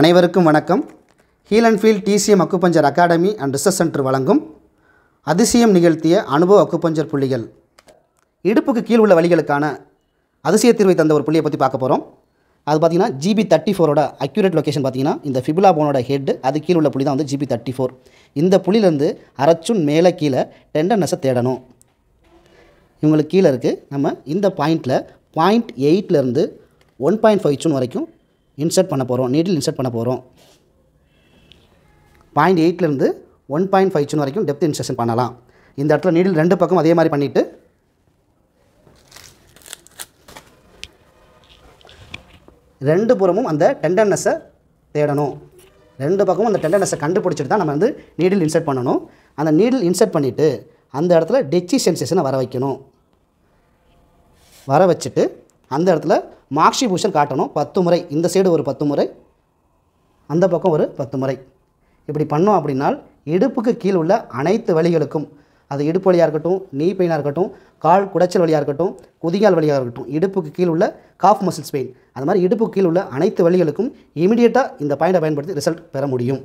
அனைவருக்கும் வணக்கம் heal and feel TCM acupuncture academy and research centre வழங்கும் அதிசயம் நிகழ்த்திய அனுபவ அக்குப்பஞ்சர் புள்ளிகள் இடுப்புக்கு கீழ் உள்ள வழிகளுக்கான அதிசய தீர்வை தந்த ஒரு புள்ளியை பற்றி பார்க்க போகிறோம் அது பார்த்திங்கன்னா ஜிபி தேர்ட்டி ஃபோரோட அக்யூரேட் லொக்கேஷன் பார்த்திங்கன்னா இந்த ஃபிபுலா போனோட ஹெட் அது கீழ் உள்ள புள்ளி தான் வந்து ஜிபி தேர்ட்டி ஃபோர் இந்த புள்ளிலேருந்து அரைச்சுன் மேலே கீழே டெண்டர்னஸை தேடணும் இவங்களுக்கு கீழே இருக்குது நம்ம இந்த பாயிண்டில் பாயிண்ட் எயிட்லேருந்து ஒன் பாயிண்ட் ஃபைவ் சுன் வரைக்கும் இன்சர்ட் பண்ண போகிறோம் நீடில் இன்சர்ட் பண்ண போகிறோம் பாயிண்ட் எயிட்லேருந்து ஒன் பாயிண்ட் ஃபைவ் சூன் வரைக்கும் டெப்த் இன்சர்ஷன் பண்ணலாம் இந்த இடத்துல நீடில் ரெண்டு பக்கம் அதே மாதிரி பண்ணிவிட்டு ரெண்டு புறமும் அந்த டெண்டர்னஸை தேடணும் ரெண்டு பக்கமும் அந்த டெண்டர்னஸை கண்டுபிடிச்சிட்டு தான் நம்ம வந்து நீடில் இன்சர்ட் பண்ணணும் அந்த நீடில் இன்சர்ட் பண்ணிவிட்டு அந்த இடத்துல டெச்சி சென்சேஷனை வர வைக்கணும் வர வச்சுட்டு அந்த இடத்துல மாக்ஷி பூஷன் காட்டணும் பத்து முறை இந்த சைடு ஒரு பத்து முறை அந்த பக்கம் ஒரு பத்து முறை இப்படி பண்ணோம் அப்படின்னால் இடுப்புக்கு கீழ் உள்ள அனைத்து வழிகளுக்கும் அது இடுப்பு வழியாக இருக்கட்டும் நீ பெயினாக இருக்கட்டும் கால் குடைச்சல் வழியாக இருக்கட்டும் குதிகால் வழியாக இருக்கட்டும் இடுப்புக்கு கீழ் உள்ள காஃப் மசில்ஸ் பெயின் அது மாதிரி இடுப்புக்கு கீழ் உள்ள அனைத்து வழிகளுக்கும் இமீடியட்டாக இந்த பாயிண்டை பயன்படுத்தி ரிசல்ட் பெற முடியும்